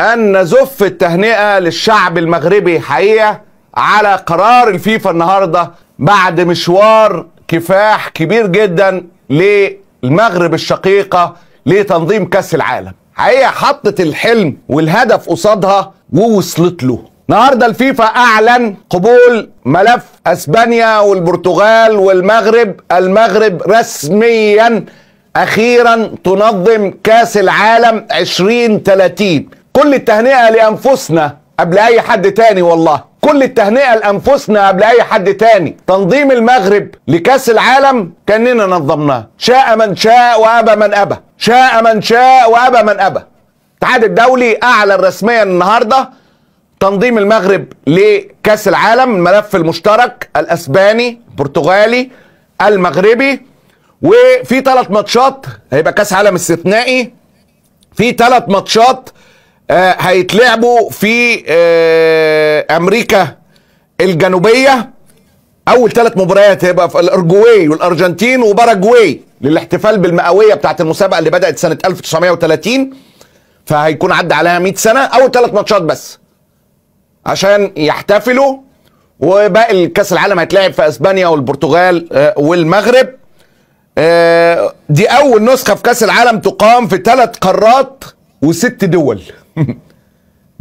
أن نزف التهنئة للشعب المغربي حقيقة على قرار الفيفا النهاردة بعد مشوار كفاح كبير جدا للمغرب الشقيقة لتنظيم كأس العالم حقيقة حطت الحلم والهدف قصادها ووصلت له النهارده الفيفا اعلن قبول ملف اسبانيا والبرتغال والمغرب المغرب رسميا اخيرا تنظم كاس العالم 2030 كل التهنئة لأنفسنا قبل أي حد تاني والله كل التهنئة لأنفسنا قبل أي حد تاني تنظيم المغرب لكاس العالم كأننا نظمناه شاء من شاء وأبى من أبى شاء من شاء وأبى من أبى الاتحاد الدولي أعلن رسميا النهاردة تنظيم المغرب لكاس العالم الملف المشترك الأسباني البرتغالي المغربي وفي ثلاث ماتشات هيبقى كاس عالم استثنائي في ثلاث ماتشات آه، هيتلعبوا في آه، امريكا الجنوبيه اول ثلاث مباريات هيبقى في الارجواي والارجنتين وباراجواي للاحتفال بالمئويه بتاعه المسابقه اللي بدات سنه 1930 فهيكون عدى عليها 100 سنه اول ثلاث ماتشات بس عشان يحتفلوا وباقي الكاس العالم هيتلعب في اسبانيا والبرتغال آه، والمغرب دي اول نسخه في كاس العالم تقام في ثلاث قارات وست دول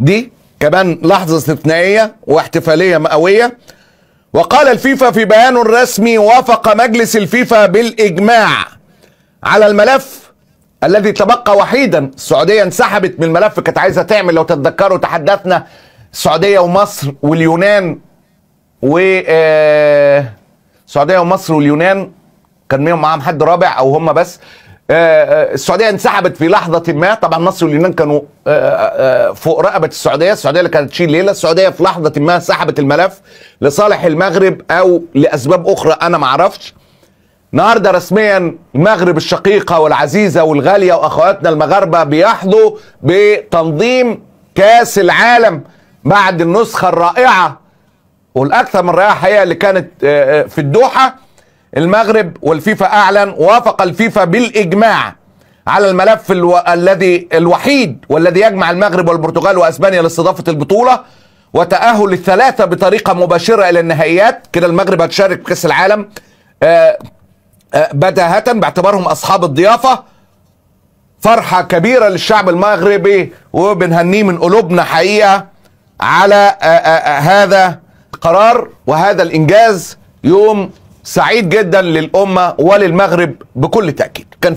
دي كمان لحظة استثنائية واحتفالية مئوية وقال الفيفا في بيان رسمي وافق مجلس الفيفا بالإجماع على الملف الذي تبقى وحيدا السعودية انسحبت من الملف كانت عايزة تعمل لو تتذكروا تحدثنا السعودية ومصر واليونان و آه، السعودية ومصر واليونان كان معاهم حد رابع او هم بس آه، آه، السعوديه انسحبت في لحظه ما طبعا مصر واليونان كانوا آه، فوق رقبه السعوديه السعوديه اللي كانت تشيل ليله السعوديه في لحظه ما سحبت الملف لصالح المغرب او لاسباب اخرى انا ما اعرفش النهارده رسميا المغرب الشقيقه والعزيزه والغاليه واخواتنا المغاربه بيحظوا بتنظيم كاس العالم بعد النسخه الرائعه والاكثر من رائعه حقيقه اللي كانت في الدوحه المغرب والفيفا أعلن وافق الفيفا بالإجماع على الملف الو... الذي الوحيد والذي يجمع المغرب والبرتغال واسبانيا لاستضافه البطوله وتاهل الثلاثه بطريقه مباشره الى النهائيات كده المغرب هتشارك في كاس العالم آآ آه، آآ آه، بداهه باعتبارهم اصحاب الضيافه فرحه كبيره للشعب المغربي وبنهنيه من قلوبنا حقيقه على آآ آه، هذا القرار وهذا الانجاز يوم سعيد جدا للامه وللمغرب بكل تاكيد كان